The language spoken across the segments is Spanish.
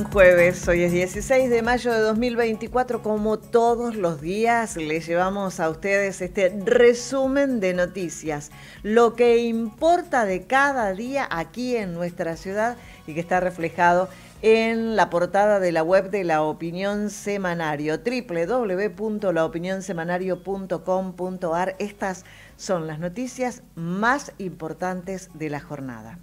jueves. Hoy es 16 de mayo de 2024. Como todos los días, les llevamos a ustedes este resumen de noticias. Lo que importa de cada día aquí en nuestra ciudad y que está reflejado en la portada de la web de La Opinión Semanario, www.laopinionsemanario.com.ar. Estas son las noticias más importantes de la jornada.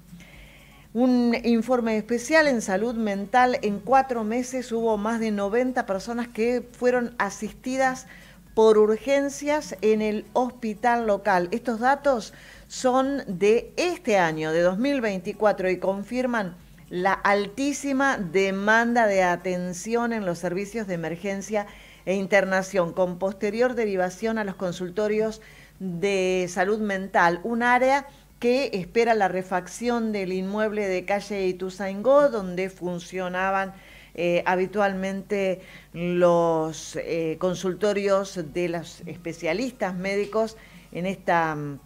Un informe especial en salud mental. En cuatro meses hubo más de 90 personas que fueron asistidas por urgencias en el hospital local. Estos datos son de este año, de 2024, y confirman la altísima demanda de atención en los servicios de emergencia e internación, con posterior derivación a los consultorios de salud mental, un área que espera la refacción del inmueble de calle Ituzaingó, donde funcionaban eh, habitualmente los eh, consultorios de los especialistas médicos en esta mm,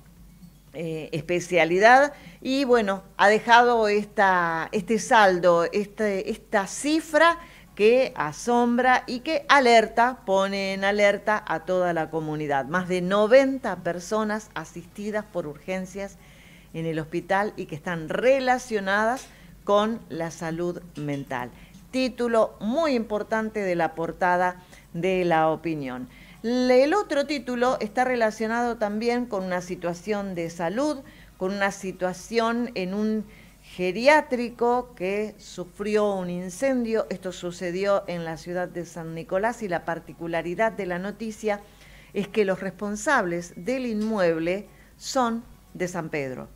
eh, especialidad. Y bueno, ha dejado este saldo, este, esta cifra que asombra y que alerta, pone en alerta a toda la comunidad. Más de 90 personas asistidas por urgencias en el hospital y que están relacionadas con la salud mental. Título muy importante de la portada de la opinión. El otro título está relacionado también con una situación de salud, con una situación en un geriátrico que sufrió un incendio. Esto sucedió en la ciudad de San Nicolás y la particularidad de la noticia es que los responsables del inmueble son de San Pedro.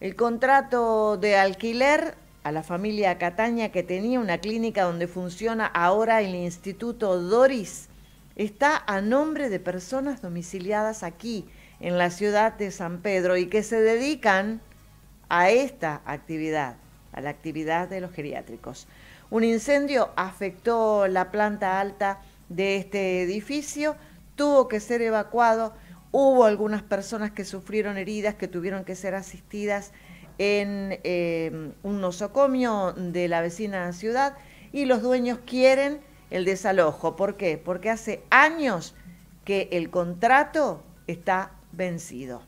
El contrato de alquiler a la familia Cataña que tenía una clínica donde funciona ahora el Instituto Doris está a nombre de personas domiciliadas aquí en la ciudad de San Pedro y que se dedican a esta actividad, a la actividad de los geriátricos. Un incendio afectó la planta alta de este edificio, tuvo que ser evacuado Hubo algunas personas que sufrieron heridas, que tuvieron que ser asistidas en eh, un nosocomio de la vecina ciudad y los dueños quieren el desalojo. ¿Por qué? Porque hace años que el contrato está vencido.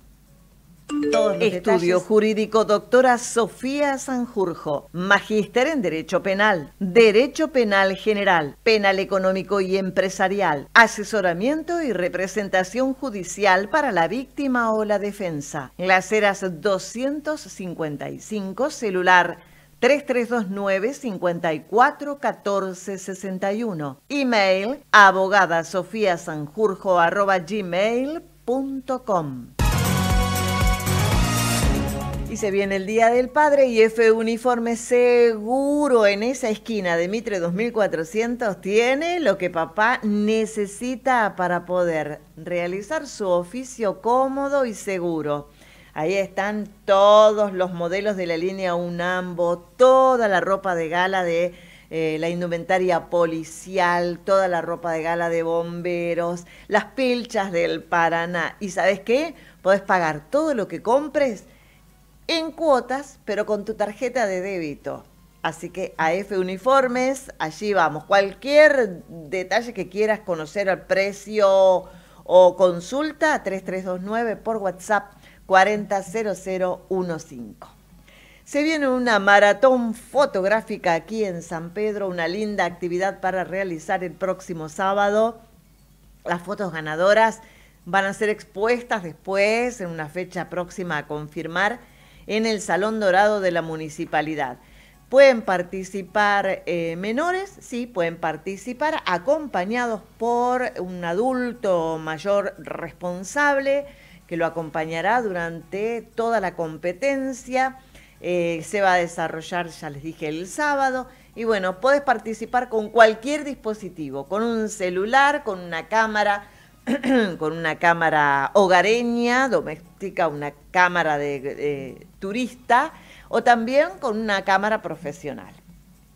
Estudio jurídico, doctora Sofía Sanjurjo, magíster en Derecho Penal, Derecho Penal General, Penal Económico y Empresarial, Asesoramiento y Representación Judicial para la Víctima o la Defensa. Las 255, celular 3329-541461. Email abogadasofiasanjurjo.gmail.com y se viene el Día del Padre y F Uniforme Seguro en esa esquina de Mitre 2400 tiene lo que papá necesita para poder realizar su oficio cómodo y seguro. Ahí están todos los modelos de la línea Unambo, toda la ropa de gala de eh, la indumentaria policial, toda la ropa de gala de bomberos, las pilchas del Paraná. ¿Y sabes qué? Podés pagar todo lo que compres en cuotas, pero con tu tarjeta de débito. Así que AF Uniformes, allí vamos. Cualquier detalle que quieras conocer al precio o consulta, 3329 por WhatsApp 400015. Se viene una maratón fotográfica aquí en San Pedro, una linda actividad para realizar el próximo sábado. Las fotos ganadoras van a ser expuestas después, en una fecha próxima a confirmar en el Salón Dorado de la Municipalidad. ¿Pueden participar eh, menores? Sí, pueden participar acompañados por un adulto mayor responsable que lo acompañará durante toda la competencia. Eh, se va a desarrollar, ya les dije, el sábado. Y bueno, puedes participar con cualquier dispositivo, con un celular, con una cámara con una cámara hogareña, doméstica, una cámara de, turista, o también con una cámara profesional.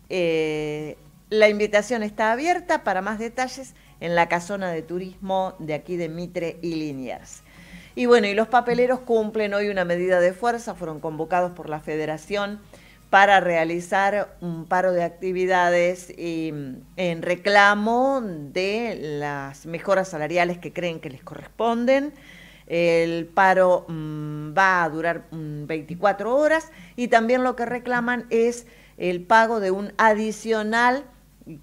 Eh, la invitación está abierta para más detalles en la casona de turismo de aquí de Mitre y Liniers. Y bueno, y los papeleros cumplen hoy una medida de fuerza, fueron convocados por la Federación para realizar un paro de actividades mm, en reclamo de las mejoras salariales que creen que les corresponden. El paro mm, va a durar 24 mm, horas y también lo que reclaman es el pago de un adicional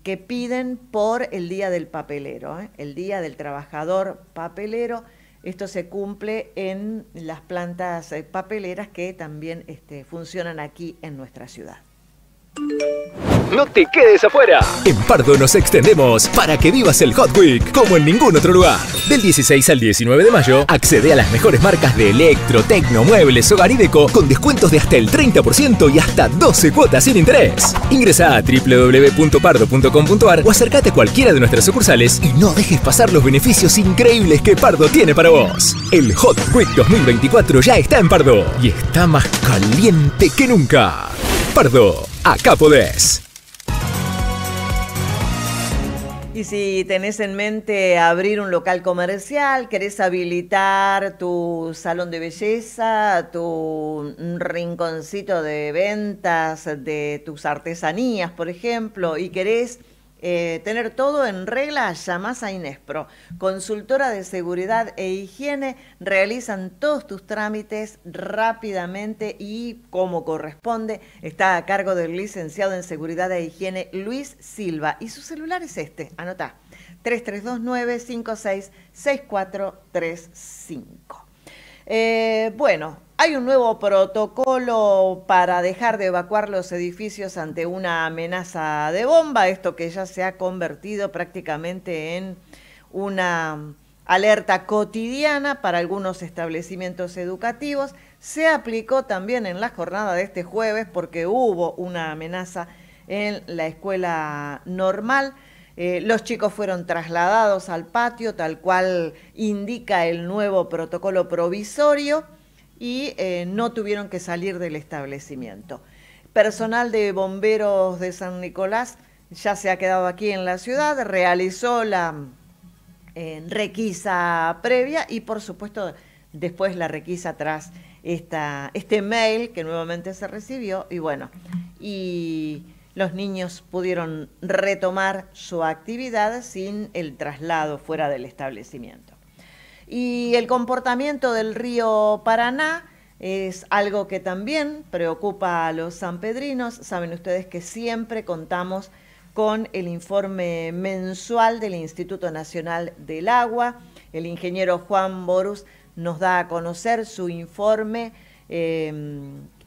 que piden por el Día del Papelero, ¿eh? el Día del Trabajador Papelero esto se cumple en las plantas eh, papeleras que también este, funcionan aquí en nuestra ciudad. No te quedes afuera. En Pardo nos extendemos para que vivas el Hot Week como en ningún otro lugar. Del 16 al 19 de mayo, accede a las mejores marcas de electro, tecno, muebles, hogar y deco con descuentos de hasta el 30% y hasta 12 cuotas sin interés. Ingresa a www.pardo.com.ar o acércate a cualquiera de nuestras sucursales y no dejes pasar los beneficios increíbles que Pardo tiene para vos. El Hot Week 2024 ya está en Pardo y está más caliente que nunca. Pardo, acá podés. Y si tenés en mente abrir un local comercial, querés habilitar tu salón de belleza, tu rinconcito de ventas de tus artesanías, por ejemplo, y querés eh, tener todo en regla, Llamas a Inespro. Consultora de Seguridad e Higiene, realizan todos tus trámites rápidamente y como corresponde. Está a cargo del licenciado en Seguridad e Higiene Luis Silva y su celular es este, anotá, 3329 566435 eh, bueno, hay un nuevo protocolo para dejar de evacuar los edificios ante una amenaza de bomba, esto que ya se ha convertido prácticamente en una alerta cotidiana para algunos establecimientos educativos. Se aplicó también en la jornada de este jueves porque hubo una amenaza en la escuela normal. Eh, los chicos fueron trasladados al patio, tal cual indica el nuevo protocolo provisorio y eh, no tuvieron que salir del establecimiento. Personal de bomberos de San Nicolás ya se ha quedado aquí en la ciudad, realizó la eh, requisa previa y por supuesto después la requisa tras esta, este mail que nuevamente se recibió y bueno, y los niños pudieron retomar su actividad sin el traslado fuera del establecimiento. Y el comportamiento del río Paraná es algo que también preocupa a los sanpedrinos. Saben ustedes que siempre contamos con el informe mensual del Instituto Nacional del Agua. El ingeniero Juan Borus nos da a conocer su informe eh,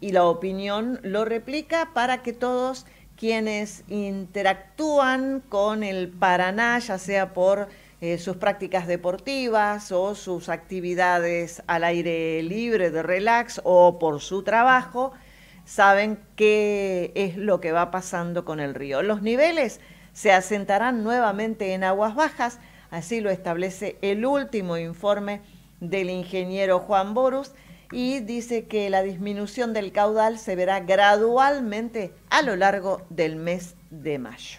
y la opinión lo replica para que todos quienes interactúan con el Paraná, ya sea por eh, sus prácticas deportivas o sus actividades al aire libre de relax o por su trabajo, saben qué es lo que va pasando con el río. Los niveles se asentarán nuevamente en aguas bajas, así lo establece el último informe del ingeniero Juan Borus y dice que la disminución del caudal se verá gradualmente a lo largo del mes de mayo.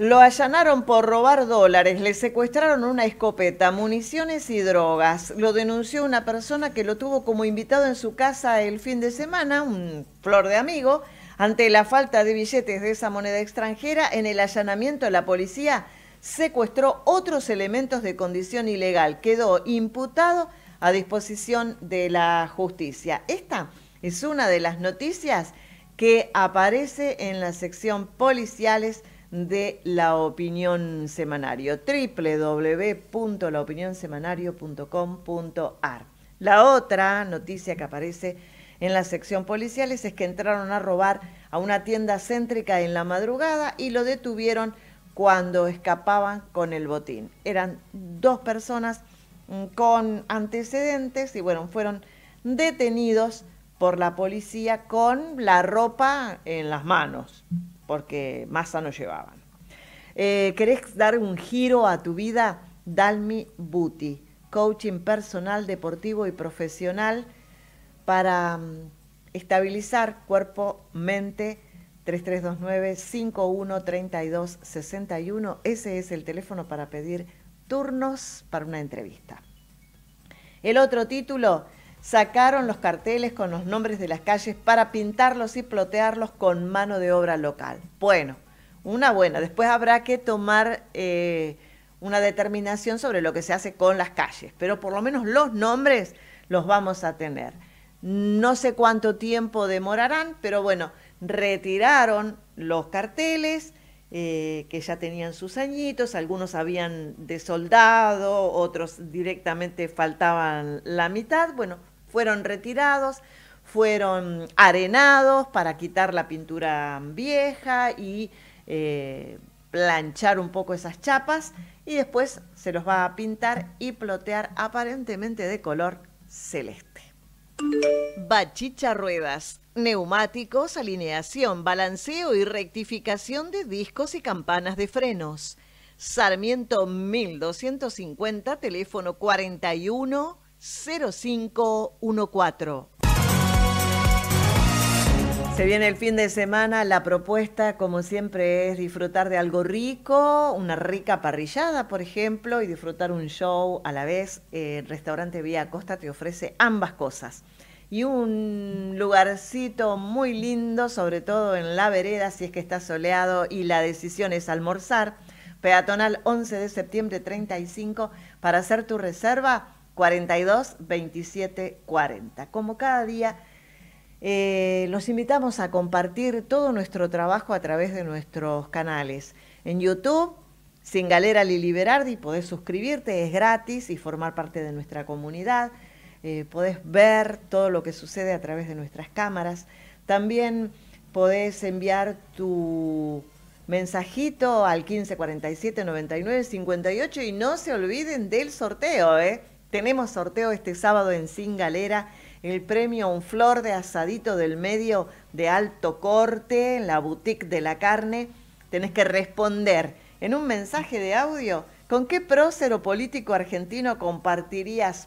Lo allanaron por robar dólares, le secuestraron una escopeta, municiones y drogas. Lo denunció una persona que lo tuvo como invitado en su casa el fin de semana, un flor de amigo. Ante la falta de billetes de esa moneda extranjera, en el allanamiento la policía secuestró otros elementos de condición ilegal. Quedó imputado a disposición de la justicia. Esta es una de las noticias que aparece en la sección policiales de La Opinión Semanario, www.laopinionsemanario.com.ar. La otra noticia que aparece en la sección policiales es que entraron a robar a una tienda céntrica en la madrugada y lo detuvieron cuando escapaban con el botín. Eran dos personas mm, con antecedentes y bueno, fueron detenidos por la policía con la ropa en las manos porque masa no llevaban. Eh, ¿Querés dar un giro a tu vida? Dalmi Buti, coaching personal, deportivo y profesional para mm, estabilizar cuerpo, mente, 3329-513261. Ese es el teléfono para pedir turnos para una entrevista. El otro título sacaron los carteles con los nombres de las calles para pintarlos y plotearlos con mano de obra local. Bueno, una buena. Después habrá que tomar eh, una determinación sobre lo que se hace con las calles, pero por lo menos los nombres los vamos a tener. No sé cuánto tiempo demorarán, pero bueno, retiraron los carteles. Eh, que ya tenían sus añitos, algunos habían desoldado, otros directamente faltaban la mitad. Bueno, fueron retirados, fueron arenados para quitar la pintura vieja y eh, planchar un poco esas chapas y después se los va a pintar y plotear aparentemente de color celeste. Bachicha ruedas, neumáticos, alineación, balanceo y rectificación de discos y campanas de frenos. Sarmiento 1250, teléfono 41 0514. Se viene el fin de semana, la propuesta como siempre es disfrutar de algo rico, una rica parrillada por ejemplo, y disfrutar un show a la vez. El restaurante Vía Costa te ofrece ambas cosas. Y un lugarcito muy lindo, sobre todo en la vereda, si es que está soleado y la decisión es almorzar. Peatonal 11 de septiembre 35, para hacer tu reserva 42 27 40. Como cada día, eh, los invitamos a compartir todo nuestro trabajo a través de nuestros canales. En YouTube, Sin Galera Lili podés suscribirte, es gratis y formar parte de nuestra comunidad. Eh, podés ver todo lo que sucede a través de nuestras cámaras. También podés enviar tu mensajito al 1547 99 58 y no se olviden del sorteo, ¿eh? Tenemos sorteo este sábado en Sin Galera el premio a Un Flor de Asadito del Medio de Alto Corte, en la boutique de la carne. Tenés que responder en un mensaje de audio con qué prócero político argentino compartirías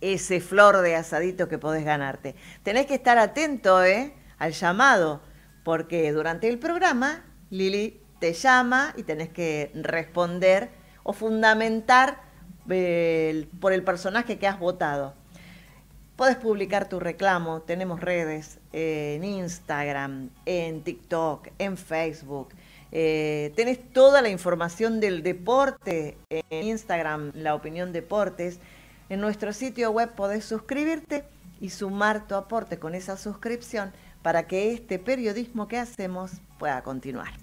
ese flor de asadito que podés ganarte. Tenés que estar atento ¿eh? al llamado, porque durante el programa Lili te llama y tenés que responder o fundamentar por el personaje que has votado. Puedes publicar tu reclamo, tenemos redes eh, en Instagram, en TikTok, en Facebook. Eh, tenés toda la información del deporte en Instagram, La Opinión Deportes. En nuestro sitio web podés suscribirte y sumar tu aporte con esa suscripción para que este periodismo que hacemos pueda continuar.